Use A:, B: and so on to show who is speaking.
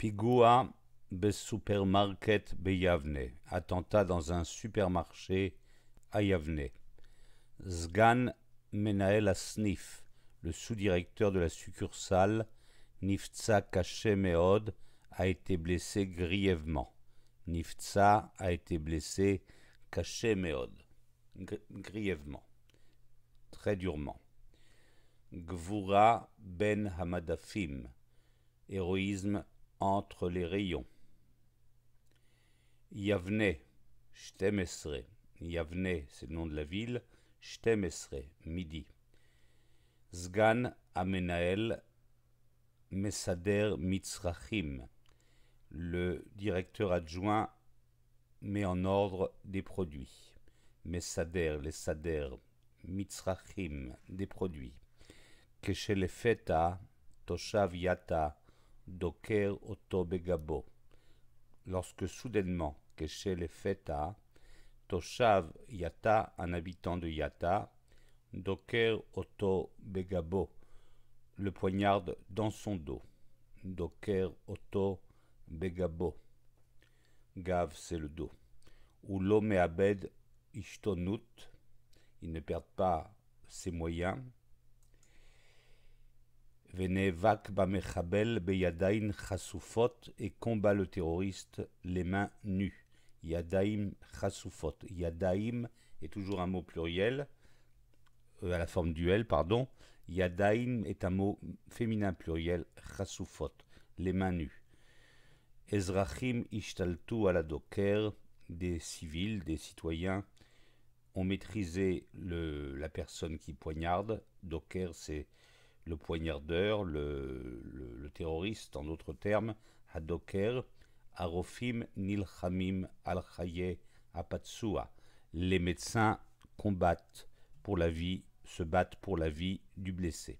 A: supermarket Besupermarket Yavne. attentat dans un supermarché à Yavne. Zgan Menael Asnif, le sous-directeur de la succursale, Niftsa Kacheméod, a été blessé grièvement. Niftsa a été blessé Kachemeod, grièvement, très durement. Gvura Ben Hamadafim, héroïsme entre les rayons. Yavne, Shtemesre. Yavne, c'est le nom de la ville. Shtemesre, midi. Zgan Amenael Mesader, Mitzrachim. Le directeur adjoint met en ordre des produits. Mesader, les sader, Mitzrachim, des produits. Keshelefeta, Toshav Yata, Doker Otto begabo Lorsque soudainement, que est fait à Toshav Yata, un habitant de Yata, Doker Oto Begabo, le poignarde dans son dos. Doker Oto Begabo. Gav, c'est le dos. Ou l'homme abed Ishtonut, il ne perd pas ses moyens et combat le terroriste les mains nues. Yadaim chassoufot. Yadaim est toujours un mot pluriel, euh, à la forme duel, pardon. Yadaim est un mot féminin pluriel, chassoufot, les mains nues. Ezrachim ishtaltu docker, des civils, des citoyens, ont maîtrisé le, la personne qui poignarde. Doker, c'est le poignardeur, le, le, terroriste, en d'autres termes, Hadoker, Arofim Nilhamim Al-Khaye Apatsua. Les médecins combattent pour la vie, se battent pour la vie du blessé.